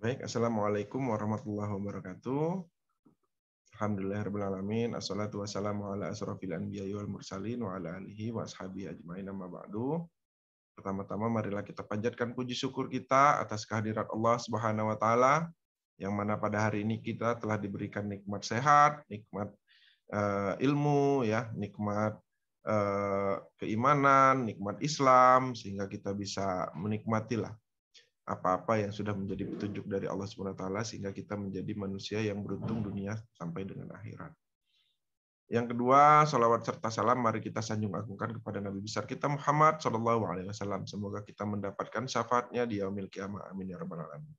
Baik, Assalamualaikum warahmatullahi wabarakatuh. Alhamdulillahirrahmanirrahim. Assalatu wassalamu ala asrafil anbiya wal mursalin wa ala alihi wa ashabihi ajmain amma ba'du. Pertama-tama marilah kita panjatkan puji syukur kita atas kehadirat Allah Subhanahu wa taala yang mana pada hari ini kita telah diberikan nikmat sehat, nikmat uh, ilmu ya, nikmat uh, keimanan, nikmat Islam sehingga kita bisa menikmatilah apa-apa yang sudah menjadi petunjuk dari Allah Subhanahu wa taala sehingga kita menjadi manusia yang beruntung dunia sampai dengan akhirat. Yang kedua, salawat serta salam mari kita sanjung agungkan kepada Nabi besar kita Muhammad Shallallahu Alaihi Wasallam. Semoga kita mendapatkan syafaatnya di yaumil kiamah. Amin ya rabbal alamin.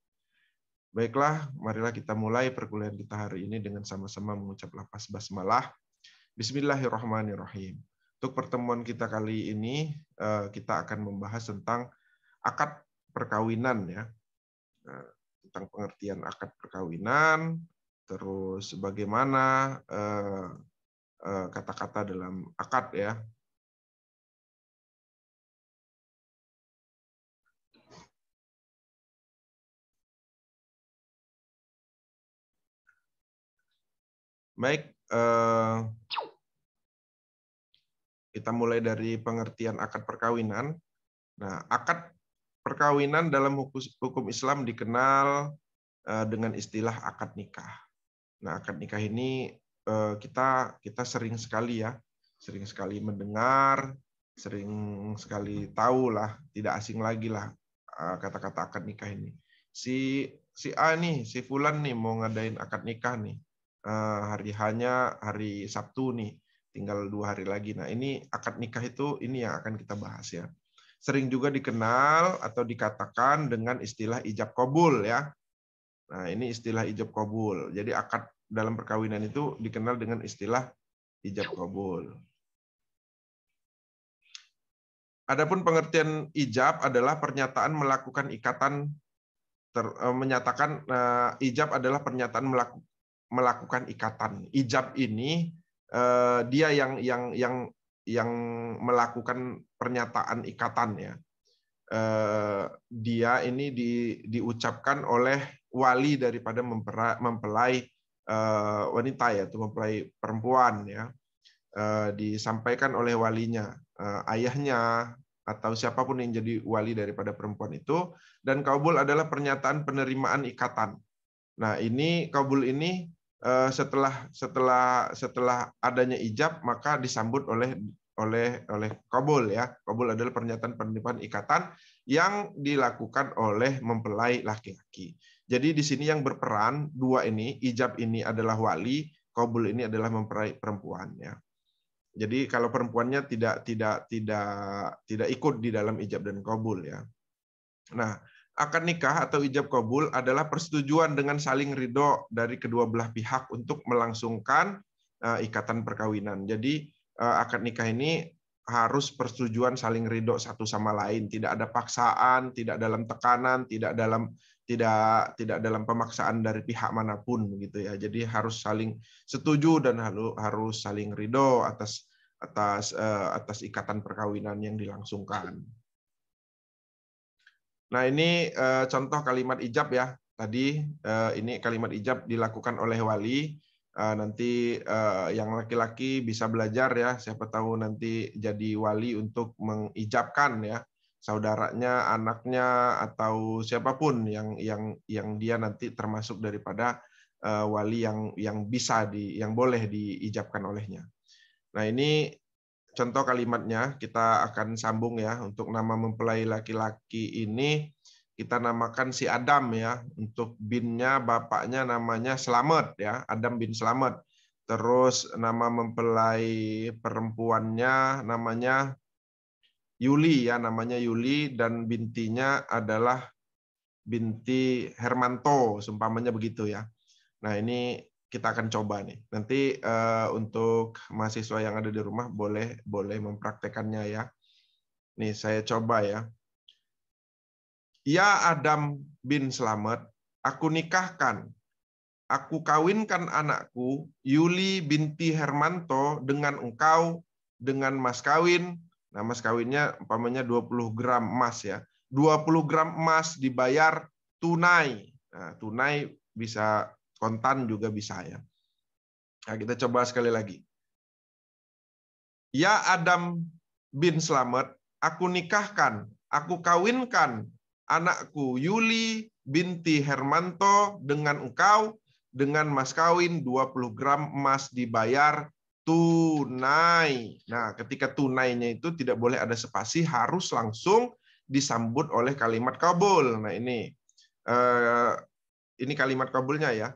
Baiklah, marilah kita mulai perkuliahan kita hari ini dengan sama-sama mengucap lafaz basmalah. Bismillahirrahmanirrahim. Untuk pertemuan kita kali ini, eh, kita akan membahas tentang akad perkawinan ya. Nah, tentang pengertian akad perkawinan, terus bagaimana eh, eh, kata-kata dalam akad ya. Baik, eh, kita mulai dari pengertian akad perkawinan. Nah, akad perkawinan dalam hukum Islam dikenal eh, dengan istilah akad nikah. Nah, akad nikah ini eh, kita kita sering sekali ya, sering sekali mendengar, sering sekali tahu lah, tidak asing lagi lah eh, kata-kata akad nikah ini. Si si A nih, si Fulan nih mau ngadain akad nikah nih. Hari hanya hari Sabtu nih, tinggal dua hari lagi. Nah ini akad nikah itu ini yang akan kita bahas ya sering juga dikenal atau dikatakan dengan istilah ijab kobul ya. Nah, ini istilah ijab kobul Jadi akad dalam perkawinan itu dikenal dengan istilah ijab kobul. Adapun pengertian ijab adalah pernyataan melakukan ikatan ter, e, menyatakan uh, ijab adalah pernyataan melaku, melakukan ikatan. Ijab ini uh, dia yang yang yang yang melakukan pernyataan ikatan ya. Eh, dia ini di, diucapkan oleh wali daripada mempelai eh, wanita ya, mempelai perempuan ya, eh, disampaikan oleh walinya, ayahnya atau siapapun yang jadi wali daripada perempuan itu dan kabul adalah pernyataan penerimaan ikatan. Nah, ini kabul ini Eh, setelah setelah setelah adanya ijab maka disambut oleh oleh oleh kobul ya kobul adalah pernyataan pernyataan ikatan yang dilakukan oleh mempelai laki-laki jadi di sini yang berperan dua ini ijab ini adalah wali kobul ini adalah mempelai perempuan ya jadi kalau perempuannya tidak tidak tidak tidak ikut di dalam ijab dan kobul ya nah akad nikah atau ijab kabul adalah persetujuan dengan saling ridho dari kedua belah pihak untuk melangsungkan eh, ikatan perkawinan. Jadi eh, akad nikah ini harus persetujuan saling ridho satu sama lain, tidak ada paksaan, tidak dalam tekanan, tidak dalam tidak tidak dalam pemaksaan dari pihak manapun begitu ya. Jadi harus saling setuju dan harus saling ridho atas atas eh, atas ikatan perkawinan yang dilangsungkan. Nah, ini uh, contoh kalimat ijab ya. Tadi uh, ini kalimat ijab dilakukan oleh wali. Uh, nanti uh, yang laki-laki bisa belajar ya, siapa tahu nanti jadi wali untuk mengijabkan ya saudaranya, anaknya atau siapapun yang yang yang dia nanti termasuk daripada uh, wali yang yang bisa di yang boleh diijabkan olehnya. Nah, ini contoh kalimatnya kita akan sambung ya untuk nama mempelai laki-laki ini kita namakan si Adam ya untuk binnya bapaknya namanya Selamat ya Adam bin Selamat terus nama mempelai perempuannya namanya Yuli ya namanya Yuli dan bintinya adalah binti Hermanto seumpamanya begitu ya nah ini kita akan coba nih. Nanti uh, untuk mahasiswa yang ada di rumah boleh boleh mempraktekannya ya. Nih saya coba ya. Ya Adam bin Slamet, aku nikahkan, aku kawinkan anakku Yuli binti Hermanto dengan engkau dengan mas kawin. Nah, mas kawinnya umpamanya 20 gram emas ya. 20 gram emas dibayar tunai. Nah, tunai bisa kontan juga bisa ya. Nah, kita coba sekali lagi. Ya Adam bin Slamet, aku nikahkan, aku kawinkan anakku Yuli binti Hermanto dengan engkau dengan mas kawin 20 gram emas dibayar tunai. Nah, ketika tunainya itu tidak boleh ada spasi, harus langsung disambut oleh kalimat kabul. Nah, ini eh, ini kalimat kabulnya ya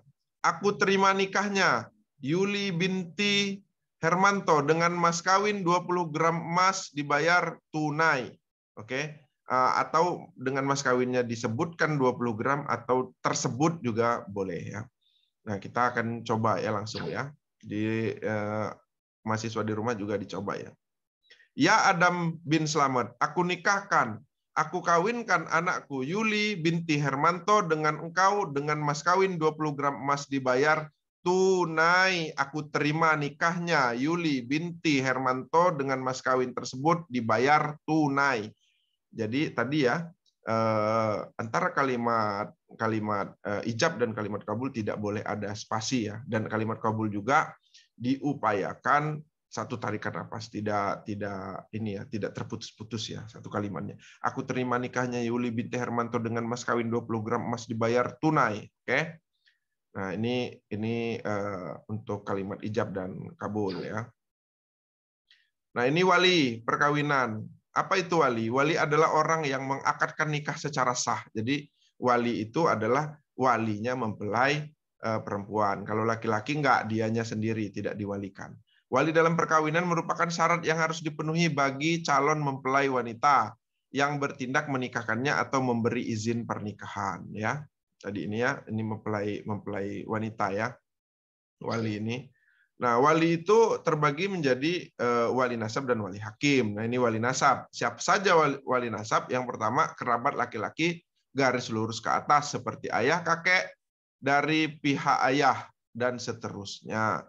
aku terima nikahnya Yuli binti Hermanto dengan mas kawin 20 gram emas dibayar tunai. Oke. Okay? Eh, atau dengan mas kawinnya disebutkan 20 gram atau tersebut juga boleh ya. Nah, kita akan coba ya langsung ya. Di eh, mahasiswa di rumah juga dicoba ya. Ya Adam bin Slamet, aku nikahkan aku kawinkan anakku Yuli binti Hermanto dengan engkau dengan mas kawin 20 gram emas dibayar tunai aku terima nikahnya Yuli binti Hermanto dengan mas kawin tersebut dibayar tunai. Jadi tadi ya eh, antara kalimat kalimat eh, ijab dan kalimat kabul tidak boleh ada spasi ya dan kalimat kabul juga diupayakan satu tarikan nafas tidak tidak ini ya tidak terputus-putus ya satu kalimatnya aku terima nikahnya Yuli binti Hermanto dengan mas kawin 20 gram emas dibayar tunai oke okay? nah ini ini uh, untuk kalimat ijab dan kabul ya nah ini wali perkawinan apa itu wali wali adalah orang yang mengakadkan nikah secara sah jadi wali itu adalah walinya mempelai eh, perempuan kalau laki-laki enggak dianya sendiri tidak diwalikan Wali dalam perkawinan merupakan syarat yang harus dipenuhi bagi calon mempelai wanita yang bertindak menikahkannya atau memberi izin pernikahan ya. Tadi ini ya, ini mempelai mempelai wanita ya. Wali ini. Nah, wali itu terbagi menjadi eh, wali nasab dan wali hakim. Nah, ini wali nasab. Siapa saja wali, wali nasab? Yang pertama kerabat laki-laki garis lurus ke atas seperti ayah, kakek, dari pihak ayah dan seterusnya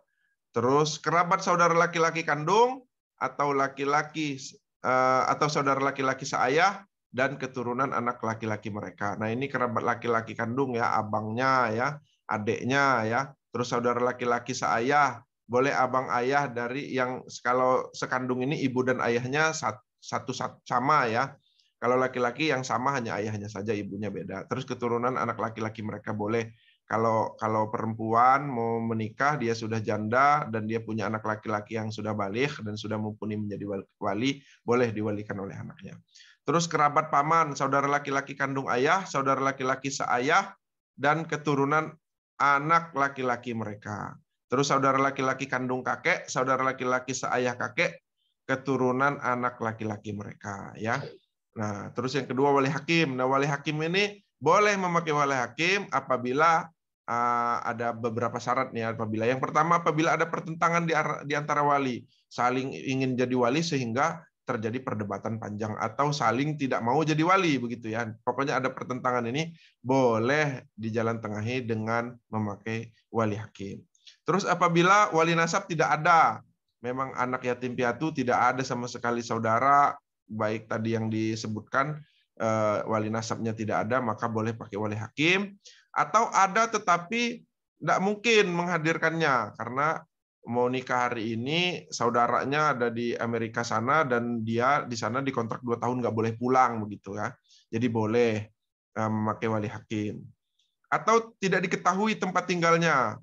Terus kerabat saudara laki-laki kandung atau laki-laki eh, atau saudara laki-laki seayah dan keturunan anak laki-laki mereka. Nah, ini kerabat laki-laki kandung ya, abangnya ya, adiknya ya, terus saudara laki-laki seayah, boleh abang ayah dari yang kalau sekandung ini ibu dan ayahnya satu, satu sama ya. Kalau laki-laki yang sama hanya ayahnya saja, ibunya beda. Terus keturunan anak laki-laki mereka boleh kalau kalau perempuan mau menikah dia sudah janda dan dia punya anak laki-laki yang sudah balik dan sudah mumpuni menjadi wali boleh diwalikan oleh anaknya. Terus kerabat paman, saudara laki-laki kandung ayah, saudara laki-laki seayah dan keturunan anak laki-laki mereka. Terus saudara laki-laki kandung kakek, saudara laki-laki seayah kakek, keturunan anak laki-laki mereka ya. Nah, terus yang kedua wali hakim. Nah, wali hakim ini boleh memakai wali hakim apabila Eh, ada beberapa syarat nih apabila yang pertama apabila ada pertentangan di, antara wali saling ingin jadi wali sehingga terjadi perdebatan panjang atau saling tidak mau jadi wali begitu ya. Pokoknya ada pertentangan ini boleh di jalan tengahi dengan memakai wali hakim. Terus apabila wali nasab tidak ada, memang anak yatim piatu tidak ada sama sekali saudara baik tadi yang disebutkan Eh, wali nasabnya tidak ada maka boleh pakai wali hakim atau ada tetapi tidak mungkin menghadirkannya karena mau nikah hari ini saudaranya ada di Amerika sana dan dia di sana dikontrak dua tahun nggak boleh pulang begitu ya jadi boleh eh, memakai wali hakim atau tidak diketahui tempat tinggalnya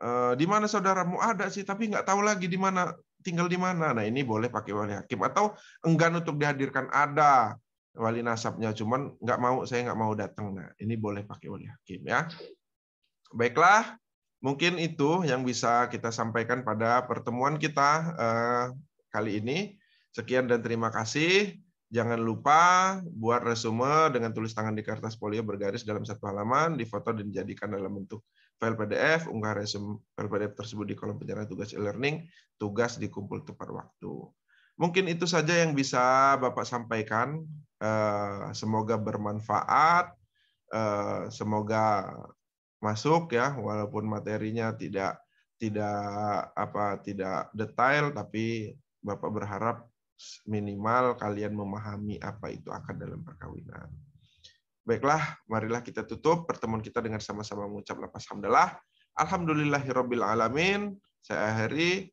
eh, di mana saudaramu ada sih tapi nggak tahu lagi di mana tinggal di mana nah ini boleh pakai wali hakim atau enggan untuk dihadirkan ada wali nasabnya cuman nggak mau saya nggak mau datang nah ini boleh pakai wali hakim ya baiklah mungkin itu yang bisa kita sampaikan pada pertemuan kita eh, kali ini sekian dan terima kasih jangan lupa buat resume dengan tulis tangan di kertas polio bergaris dalam satu halaman difoto dan dijadikan dalam bentuk file PDF unggah resume file PDF tersebut di kolom penyerahan tugas e-learning tugas dikumpul tepat waktu Mungkin itu saja yang bisa Bapak sampaikan. Eh, semoga bermanfaat, eh, semoga masuk ya, walaupun materinya tidak tidak apa tidak detail, tapi Bapak berharap minimal kalian memahami apa itu akan dalam perkawinan. Baiklah, marilah kita tutup pertemuan kita dengan sama-sama mengucap lapas hamdalah. Alhamdulillahirabbil Saya akhiri